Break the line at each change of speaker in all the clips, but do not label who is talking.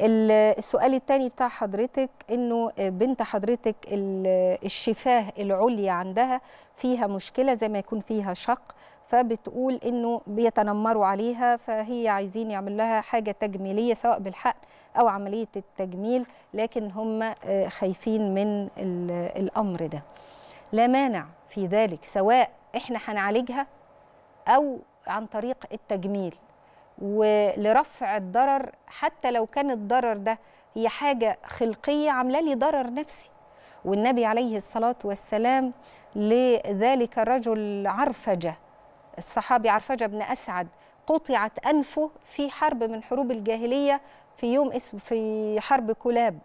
السؤال الثاني بتاع حضرتك انه آه، بنت حضرتك الشفاه العليا عندها فيها مشكله زي ما يكون فيها شق فبتقول انه بيتنمروا عليها فهي عايزين يعمل لها حاجه تجميليه سواء بالحقن او عمليه التجميل لكن هم آه، خايفين من الامر ده لا مانع في ذلك سواء احنا هنعالجها او عن طريق التجميل ولرفع الضرر حتى لو كان الضرر ده هي حاجة خلقية عاملة لي ضرر نفسي والنبي عليه الصلاة والسلام لذلك الرجل عرفجة الصحابي عرفجة بن أسعد قطعت أنفه في حرب من حروب الجاهلية في يوم اسم في حرب كلاب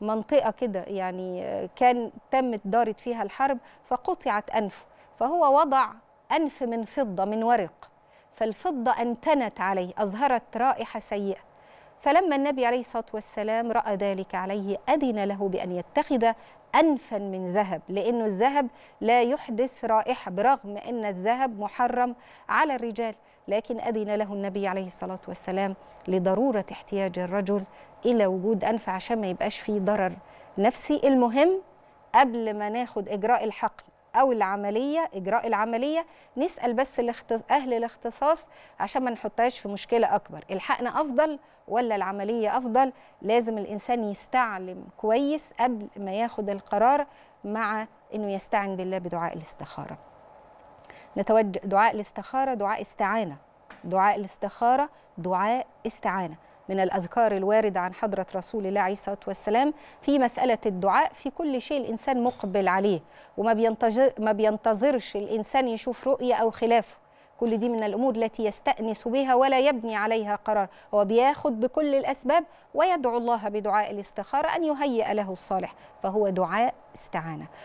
منطقة كده يعني كان تمت دارت فيها الحرب فقطعت أنفه فهو وضع أنف من فضة من ورق فالفضة أنتنت عليه أظهرت رائحة سيئة فلما النبي عليه الصلاة والسلام رأى ذلك عليه أذن له بأن يتخذ أنفا من ذهب لأنه الذهب لا يحدث رائحة برغم أن الذهب محرم على الرجال لكن أذن له النبي عليه الصلاة والسلام لضرورة احتياج الرجل إلى وجود أنف عشان ما يبقاش فيه ضرر نفسي المهم قبل ما ناخد إجراء الحقن او العمليه اجراء العمليه نسال بس الاختص... اهل الاختصاص عشان ما نحطهاش في مشكله اكبر الحقنا افضل ولا العمليه افضل لازم الانسان يستعلم كويس قبل ما ياخد القرار مع انه يستعن بالله بدعاء الاستخاره نتوجه دعاء الاستخاره دعاء استعانه دعاء الاستخاره دعاء استعانه من الأذكار الواردة عن حضرة رسول الله عليه الصلاة والسلام في مسألة الدعاء في كل شيء الإنسان مقبل عليه وما بينتظر ما بينتظرش الإنسان يشوف رؤية أو خلافه كل دي من الأمور التي يستأنس بها ولا يبني عليها قرار هو بياخد بكل الأسباب ويدعو الله بدعاء الاستخارة أن يهيئ له الصالح فهو دعاء استعانة